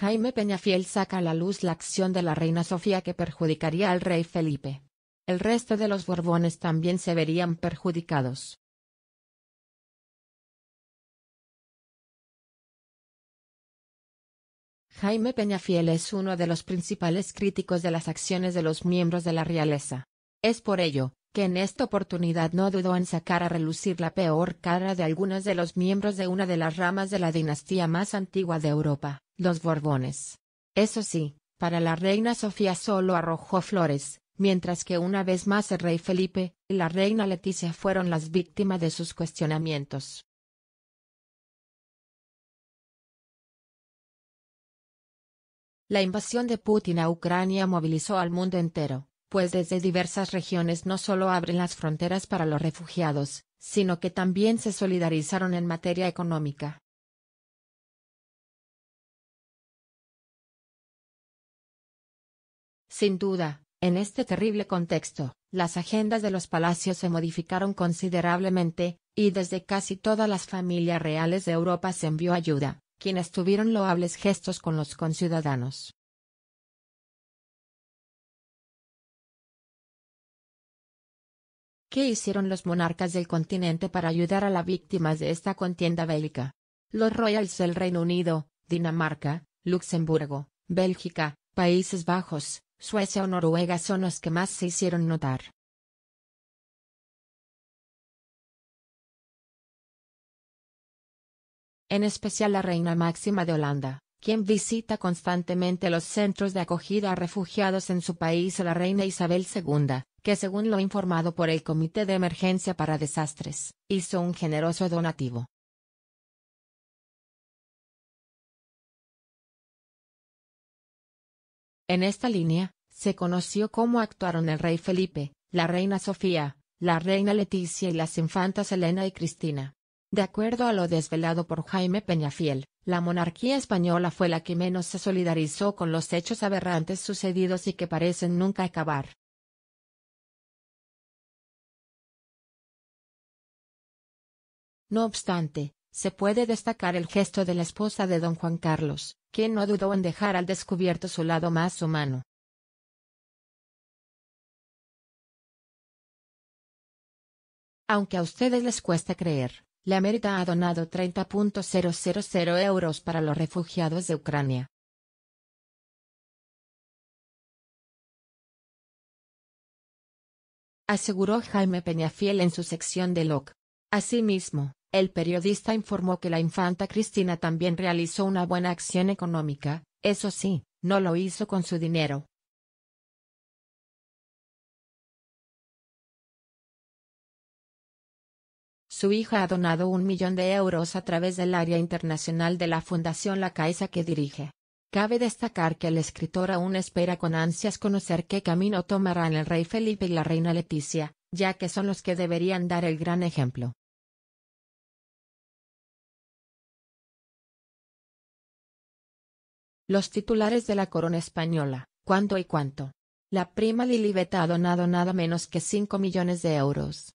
Jaime Peñafiel saca a la luz la acción de la reina Sofía que perjudicaría al rey Felipe. El resto de los Borbones también se verían perjudicados. Jaime Peñafiel es uno de los principales críticos de las acciones de los miembros de la realeza. Es por ello, que en esta oportunidad no dudó en sacar a relucir la peor cara de algunos de los miembros de una de las ramas de la dinastía más antigua de Europa. Los Borbones. Eso sí, para la reina Sofía solo arrojó flores, mientras que una vez más el rey Felipe y la reina Leticia fueron las víctimas de sus cuestionamientos. La invasión de Putin a Ucrania movilizó al mundo entero, pues desde diversas regiones no solo abren las fronteras para los refugiados, sino que también se solidarizaron en materia económica. Sin duda, en este terrible contexto, las agendas de los palacios se modificaron considerablemente, y desde casi todas las familias reales de Europa se envió ayuda, quienes tuvieron loables gestos con los conciudadanos. ¿Qué hicieron los monarcas del continente para ayudar a las víctimas de esta contienda bélica? Los Royals del Reino Unido, Dinamarca, Luxemburgo, Bélgica, Países Bajos, Suecia o Noruega son los que más se hicieron notar. En especial la reina máxima de Holanda, quien visita constantemente los centros de acogida a refugiados en su país, la reina Isabel II, que según lo informado por el Comité de Emergencia para Desastres, hizo un generoso donativo. En esta línea, se conoció cómo actuaron el rey Felipe, la reina Sofía, la reina Leticia y las infantas Elena y Cristina. De acuerdo a lo desvelado por Jaime Peñafiel, la monarquía española fue la que menos se solidarizó con los hechos aberrantes sucedidos y que parecen nunca acabar. No obstante, se puede destacar el gesto de la esposa de don Juan Carlos, quien no dudó en dejar al descubierto su lado más humano. Aunque a ustedes les cuesta creer, la América ha donado 30.000 euros para los refugiados de Ucrania. Aseguró Jaime Peñafiel en su sección de LOC. Asimismo, el periodista informó que la infanta Cristina también realizó una buena acción económica, eso sí, no lo hizo con su dinero. Su hija ha donado un millón de euros a través del área internacional de la Fundación La Caixa que dirige. Cabe destacar que el escritor aún espera con ansias conocer qué camino tomarán el rey Felipe y la reina Leticia, ya que son los que deberían dar el gran ejemplo. Los titulares de la corona española, ¿cuánto y cuánto? La prima Lilibet ha donado nada menos que 5 millones de euros.